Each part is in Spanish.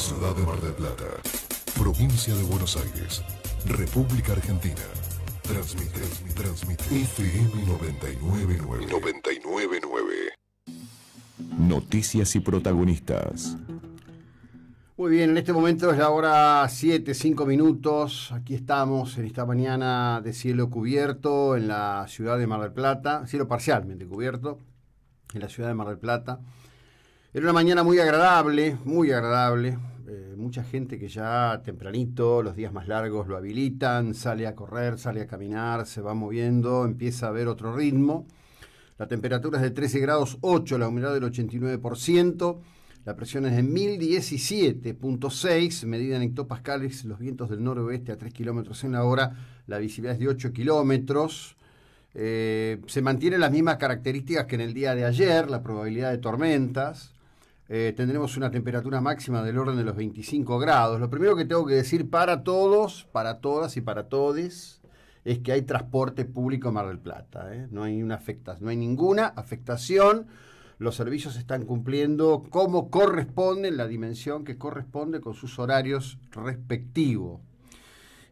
ciudad de Mar del Plata, provincia de Buenos Aires, República Argentina. Transmite, transmite. FM 999. 999. Noticias y protagonistas. Muy bien, en este momento es la hora 7, 5 minutos. Aquí estamos en esta mañana de cielo cubierto en la ciudad de Mar del Plata, cielo parcialmente cubierto en la ciudad de Mar del Plata. Era una mañana muy agradable, muy agradable, mucha gente que ya tempranito, los días más largos, lo habilitan, sale a correr, sale a caminar, se va moviendo, empieza a ver otro ritmo. La temperatura es de 13 grados 8, la humedad del 89%, la presión es de 1017.6, medida en hectopascales, los vientos del noroeste a 3 kilómetros en la hora, la visibilidad es de 8 kilómetros. Eh, se mantienen las mismas características que en el día de ayer, la probabilidad de tormentas. Eh, tendremos una temperatura máxima del orden de los 25 grados. Lo primero que tengo que decir para todos, para todas y para todes es que hay transporte público en Mar del Plata. ¿eh? No, hay no hay ninguna afectación. Los servicios están cumpliendo como en la dimensión que corresponde con sus horarios respectivos.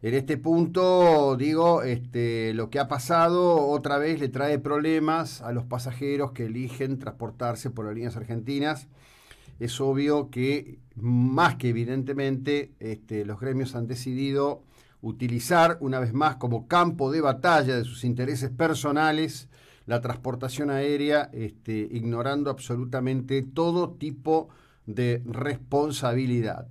En este punto, digo, este, lo que ha pasado otra vez le trae problemas a los pasajeros que eligen transportarse por las líneas argentinas es obvio que más que evidentemente este, los gremios han decidido utilizar una vez más como campo de batalla de sus intereses personales la transportación aérea, este, ignorando absolutamente todo tipo de responsabilidad.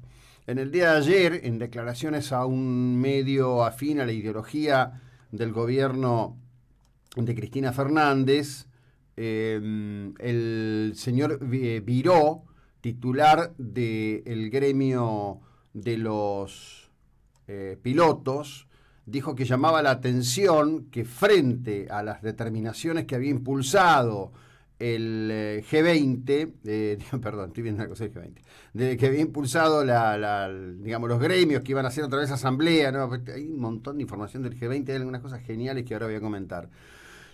En el día de ayer, en declaraciones a un medio afín a la ideología del gobierno de Cristina Fernández, eh, el señor eh, Viró titular del gremio de los eh, pilotos, dijo que llamaba la atención que frente a las determinaciones que había impulsado el eh, G20, eh, perdón, estoy viendo una cosa del G20, que había impulsado la, digamos, los gremios que iban a hacer otra vez asamblea, hay un montón de información del G20, hay algunas cosas geniales que ahora voy a comentar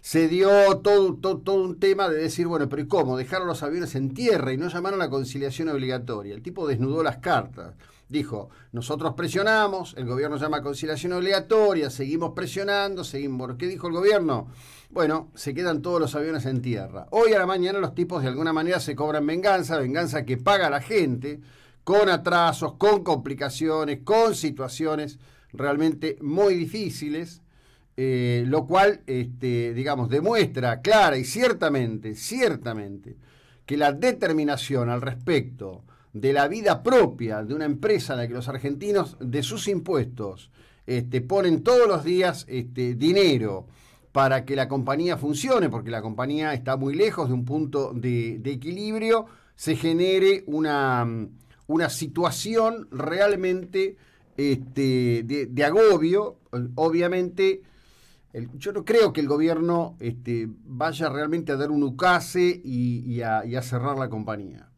se dio todo, todo, un tema de decir, bueno, pero ¿y cómo? Dejaron los aviones en tierra y no llamaron a la conciliación obligatoria. El tipo desnudó las cartas. Dijo, nosotros presionamos, el gobierno llama conciliación obligatoria, seguimos presionando, seguimos. ¿Qué dijo el gobierno? Bueno, se quedan todos los aviones en tierra. Hoy a la mañana los tipos de alguna manera se cobran venganza, venganza que paga la gente, con atrasos, con complicaciones, con situaciones realmente muy difíciles. Eh, lo cual, este, digamos, demuestra clara y ciertamente, ciertamente, que la determinación al respecto de la vida propia de una empresa en la que los argentinos de sus impuestos este, ponen todos los días este, dinero para que la compañía funcione, porque la compañía está muy lejos de un punto de, equilibrio, se genere una, situación realmente este, de agobio, obviamente yo no creo que el gobierno este, vaya realmente a dar un ucase y, a, cerrar la compañía.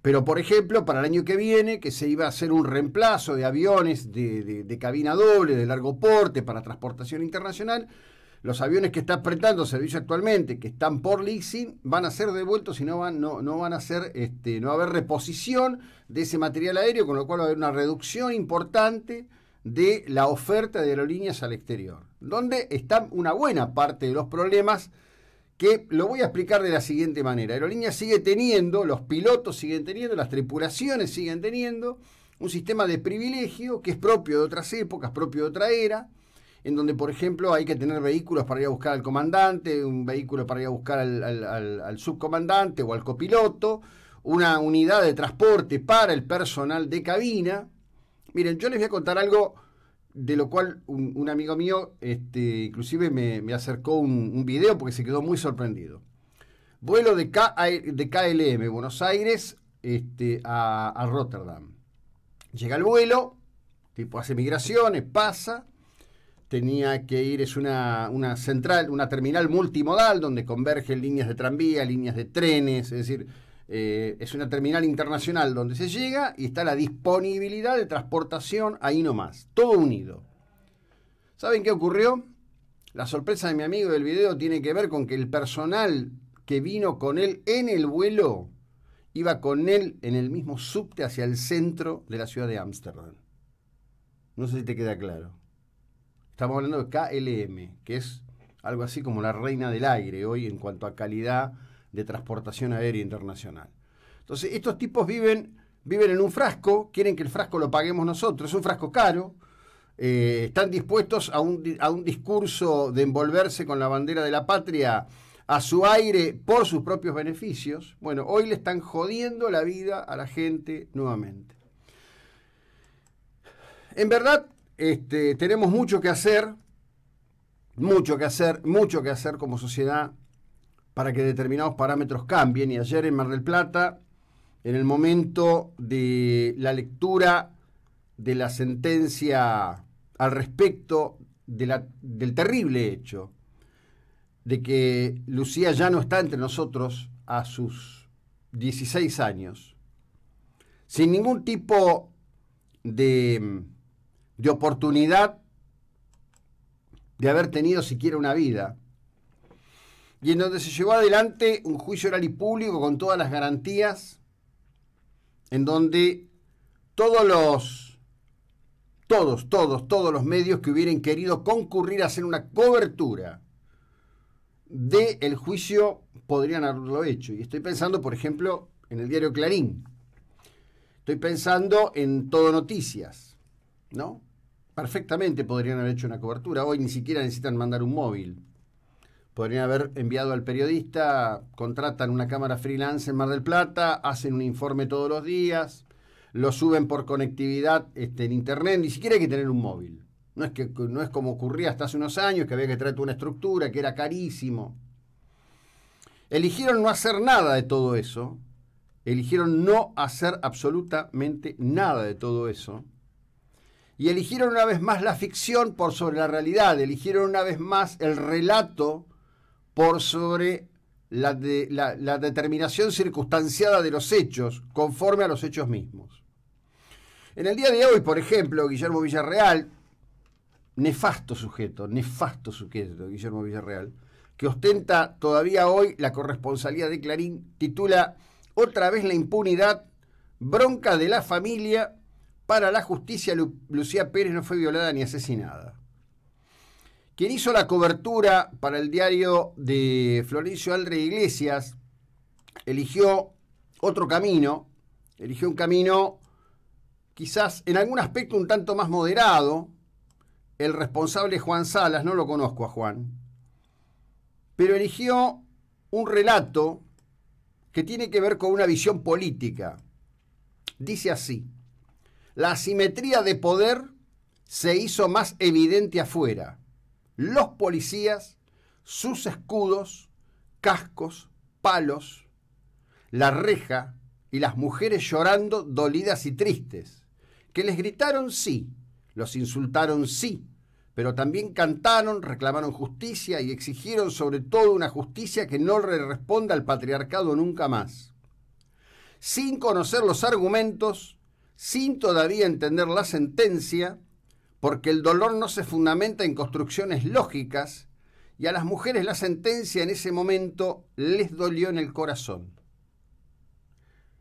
Pero, por ejemplo, para el año que viene, que se iba a hacer un reemplazo de aviones de, cabina doble, de largo porte, para transportación internacional, los aviones que está prestando servicio actualmente, que están por leasing, van a ser devueltos y no van, no, van a ser, este, no va a haber reposición de ese material aéreo, con lo cual va a haber una reducción importante de la oferta de aerolíneas al exterior, donde está una buena parte de los problemas que lo voy a explicar de la siguiente manera. Aerolíneas sigue teniendo, los pilotos siguen teniendo, las tripulaciones siguen teniendo un sistema de privilegio que es propio de otras épocas, propio de otra era, en donde, por ejemplo, hay que tener vehículos para ir a buscar al comandante, un vehículo para ir a buscar al subcomandante o al copiloto, una unidad de transporte para el personal de cabina, Miren, yo les voy a contar algo de lo cual un, amigo mío este, inclusive me, acercó un, video porque se quedó muy sorprendido. Vuelo de, de KLM, Buenos Aires este, a, a Rotterdam. Llega el vuelo, tipo hace migraciones, pasa, tenía que ir, es una, una, central, una terminal multimodal donde convergen líneas de tranvía, líneas de trenes, es decir, eh, es una terminal internacional donde se llega y está la disponibilidad de transportación ahí nomás, todo unido. ¿Saben qué ocurrió? La sorpresa de mi amigo del video tiene que ver con que el personal que vino con él en el vuelo iba con él en el mismo subte hacia el centro de la ciudad de Ámsterdam. No sé si te queda claro. Estamos hablando de KLM, que es algo así como la reina del aire hoy en cuanto a calidad de transportación aérea internacional. Entonces, estos tipos viven, viven en un frasco, quieren que el frasco lo paguemos nosotros, es un frasco caro, eh, están dispuestos a un, a un discurso de envolverse con la bandera de la patria a su aire por sus propios beneficios. Bueno, hoy le están jodiendo la vida a la gente nuevamente. En verdad, este, tenemos mucho que hacer, mucho que hacer, mucho que hacer como sociedad para que determinados parámetros cambien. Y ayer en Mar del Plata, en el momento de la lectura de la sentencia al respecto del terrible hecho de que Lucía ya no está entre nosotros a sus 16 años, sin ningún tipo de, de oportunidad de haber tenido siquiera una vida, y en donde se llevó adelante un juicio oral y público con todas las garantías, en donde todos los, todos, todos, todos los medios que hubieran querido concurrir a hacer una cobertura del juicio podrían haberlo hecho. Y estoy pensando, por ejemplo, en el diario Clarín. Estoy pensando en Todo Noticias, ¿no? Perfectamente podrían haber hecho una cobertura. Hoy ni siquiera necesitan mandar un móvil podrían haber enviado al periodista, contratan una cámara freelance en Mar del Plata, hacen un informe todos los días, lo suben por conectividad este, en internet, ni siquiera hay que tener un móvil. No es, que, no es como ocurría hasta hace unos años, que había que traer una estructura, que era carísimo. Eligieron no hacer nada de todo eso. Eligieron no hacer absolutamente nada de todo eso. Y eligieron una vez más la ficción por sobre la realidad. Eligieron una vez más el relato por sobre la, la, determinación circunstanciada de los hechos, conforme a los hechos mismos. En el día de hoy, por ejemplo, Guillermo Villarreal, nefasto sujeto, nefasto sujeto, Guillermo Villarreal, que ostenta todavía hoy la corresponsalía de Clarín, titula Otra vez la impunidad, bronca de la familia, para la justicia Lucía Pérez no fue violada ni asesinada quien hizo la cobertura para el diario de Florencio Aldre Iglesias, eligió otro camino, eligió un camino quizás en algún aspecto un tanto más moderado. El responsable Juan Salas, no lo conozco a Juan, pero eligió un relato que tiene que ver con una visión política. Dice así, la asimetría de poder se hizo más evidente afuera los policías, sus escudos, cascos, palos, la reja y las mujeres llorando dolidas y tristes, que les gritaron sí, los insultaron sí, pero también cantaron, reclamaron justicia y exigieron sobre todo una justicia que no le responda al patriarcado nunca más. Sin conocer los argumentos, sin todavía entender la sentencia, porque el dolor no se fundamenta en construcciones lógicas y a las mujeres la sentencia en ese momento les dolió en el corazón.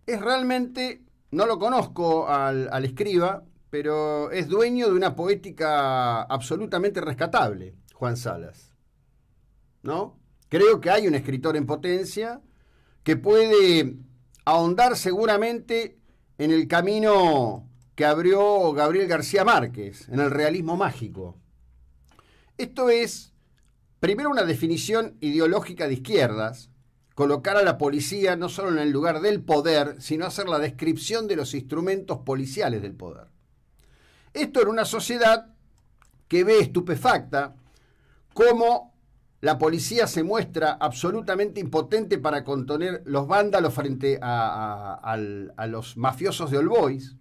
Es realmente, no lo conozco al, escriba, pero es dueño de una poética absolutamente rescatable, Juan Salas. ¿No? Creo que hay un escritor en potencia que puede ahondar seguramente en el camino que abrió Gabriel García Márquez en el realismo mágico. Esto es, primero, una definición ideológica de izquierdas, colocar a la policía no solo en el lugar del poder, sino hacer la descripción de los instrumentos policiales del poder. Esto en una sociedad que ve estupefacta cómo la policía se muestra absolutamente impotente para contener los vándalos frente a, los mafiosos de Boys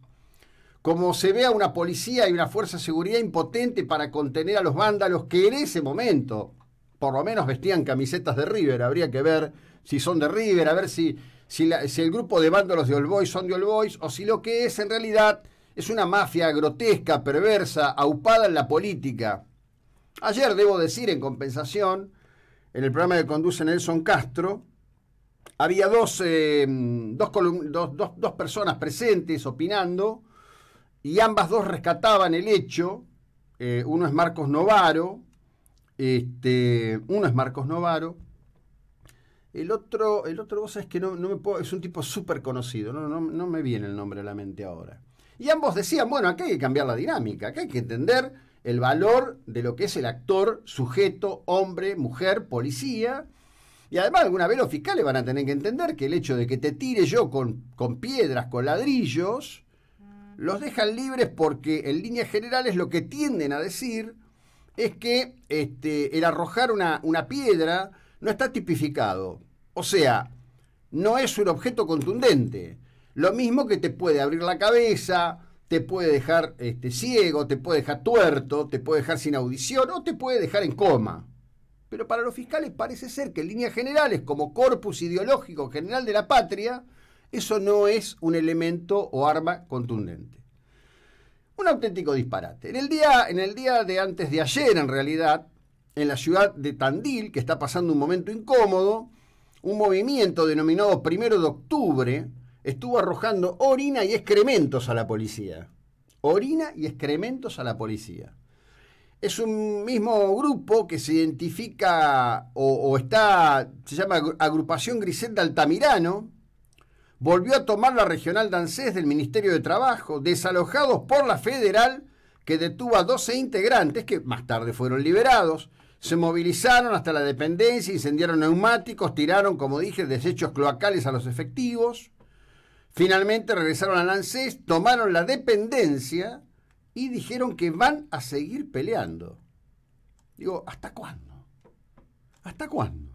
como se ve a una policía y una fuerza de seguridad impotente para contener a los vándalos que en ese momento, por lo menos vestían camisetas de River, habría que ver si son de River, a ver si, si, el grupo de vándalos de All Boys son de All Boys, o si lo que es en realidad es una mafia grotesca, perversa, aupada en la política. Ayer, debo decir, en compensación, en el programa que conduce Nelson Castro, había dos eh, personas presentes opinando y ambas dos rescataban el hecho. Eh, uno es Marcos Novaro, este, uno es Marcos Novaro. El otro, el otro cosa es que no, me puedo, es un tipo súper conocido, no, me viene el nombre a la mente ahora. Y ambos decían, bueno, acá hay que cambiar la dinámica, acá hay que entender el valor de lo que es el actor, sujeto, hombre, mujer, policía. Y además alguna vez los fiscales van a tener que entender que el hecho de que te tire yo con, con piedras, con ladrillos, los dejan libres porque en líneas generales lo que tienden a decir es que este, el arrojar una, una piedra no está tipificado. O sea, no es un objeto contundente. Lo mismo que te puede abrir la cabeza, te puede dejar este, ciego, te puede dejar tuerto, te puede dejar sin audición o te puede dejar en coma. Pero para los fiscales parece ser que en líneas generales, como corpus ideológico general de la patria, eso no es un elemento o arma contundente. Un auténtico disparate. En el día, en el día de antes de ayer, en realidad, en la ciudad de Tandil, que está pasando un momento incómodo, un movimiento denominado Primero de Octubre estuvo arrojando orina y excrementos a la policía. Orina y excrementos a la policía. Es un mismo grupo que se identifica o, está, se llama Agrupación Griselda Altamirano, volvió a tomar la regional dancés del Ministerio de Trabajo, desalojados por la federal que detuvo a 12 integrantes que más tarde fueron liberados. Se movilizaron hasta la dependencia, incendiaron neumáticos, tiraron, como dije, desechos cloacales a los efectivos. Finalmente regresaron a Lancés, tomaron la dependencia y dijeron que van a seguir peleando. Digo, ¿hasta cuándo? ¿Hasta cuándo?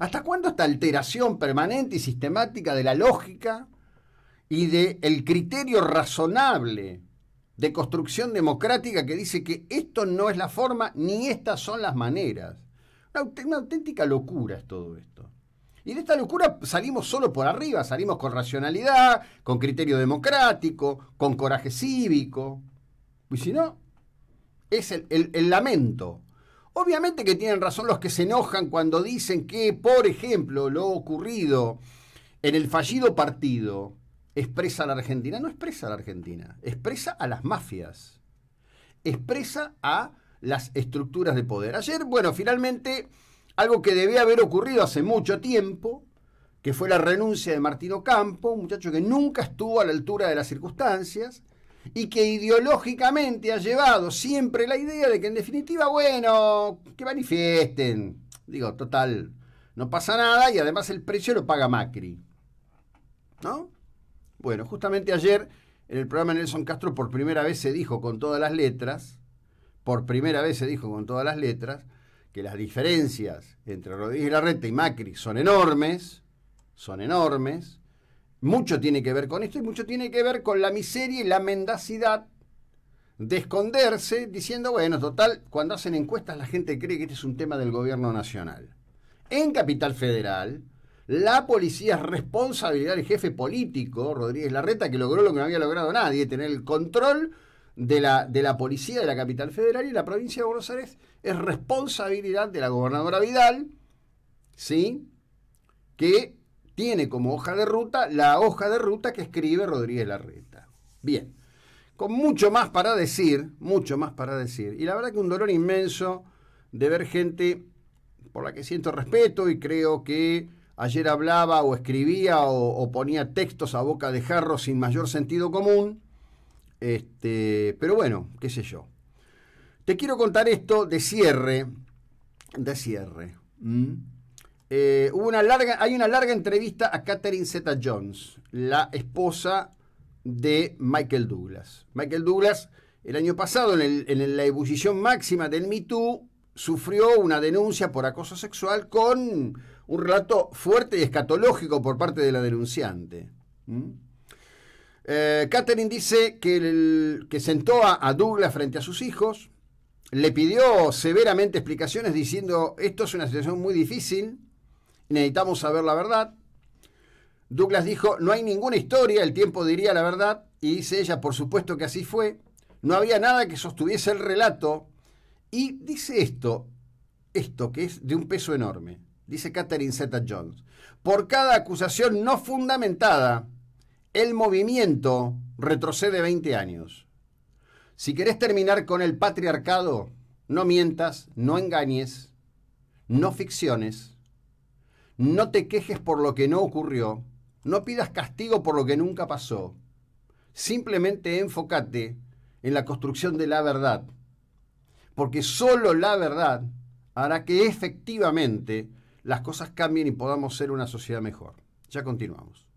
¿Hasta cuándo esta alteración permanente y sistemática de la lógica y del el criterio razonable de construcción democrática que dice que esto no es la forma ni estas son las maneras? Una, auténtica locura es todo esto. Y de esta locura salimos solo por arriba, salimos con racionalidad, con criterio democrático, con coraje cívico. Y si no, es el lamento, Obviamente que tienen razón los que se enojan cuando dicen que, por ejemplo, lo ocurrido en el fallido partido expresa a la Argentina. No expresa a la Argentina, expresa a las mafias, expresa a las estructuras de poder. Ayer, bueno, finalmente, algo que debía haber ocurrido hace mucho tiempo, que fue la renuncia de Martino Campo, un muchacho que nunca estuvo a la altura de las circunstancias, y que ideológicamente ha llevado siempre la idea de que en definitiva, bueno, que manifiesten. Digo, total, no pasa nada y además el precio lo paga Macri. ¿No? Bueno, justamente ayer en el programa Nelson Castro por primera vez se dijo con todas las letras, por primera vez se dijo con todas las letras, que las diferencias entre Rodríguez Larreta y Macri son enormes, son enormes, mucho tiene que ver con esto y mucho tiene que ver con la miseria y la mendacidad de esconderse diciendo, bueno, total, cuando hacen encuestas la gente cree que este es un tema del gobierno nacional. En Capital Federal, la policía es responsabilidad del jefe político, Rodríguez Larreta, que logró lo que no había logrado nadie, tener el control de la, de la policía de la Capital Federal y la provincia de Buenos Aires es responsabilidad de la gobernadora Vidal, ¿sí? que tiene como hoja de ruta la hoja de ruta que escribe Rodríguez Larreta. Bien, con mucho más para decir, mucho más para decir. Y la verdad que un dolor inmenso de ver gente por la que siento respeto y creo que ayer hablaba o escribía o, ponía textos a boca de jarro sin mayor sentido común. Este, pero bueno, qué sé yo. Te quiero contar esto de cierre, de cierre. Eh, una larga, hay una larga entrevista a Catherine Zeta Jones, la esposa de Michael Douglas. Michael Douglas, el año pasado, en, la ebullición máxima del Me Too, sufrió una denuncia por acoso sexual con un relato fuerte y escatológico por parte de la denunciante. ¿Mm? Eh, Catherine dice que, sentó a Douglas frente a sus hijos, le pidió severamente explicaciones diciendo esto es una situación muy difícil, necesitamos saber la verdad. Douglas dijo, no hay ninguna historia, el tiempo diría la verdad, y dice ella, por supuesto que así fue, no había nada que sostuviese el relato, y dice esto, esto que es de un peso enorme, dice Catherine Zeta Jones, por cada acusación no fundamentada, el movimiento retrocede 20 años. Si querés terminar con el patriarcado, no mientas, no engañes, no ficciones, no te quejes por lo que no ocurrió. No pidas castigo por lo que nunca pasó. Simplemente enfócate en la construcción de la verdad. Porque solo la verdad hará que efectivamente las cosas cambien y podamos ser una sociedad mejor. Ya continuamos.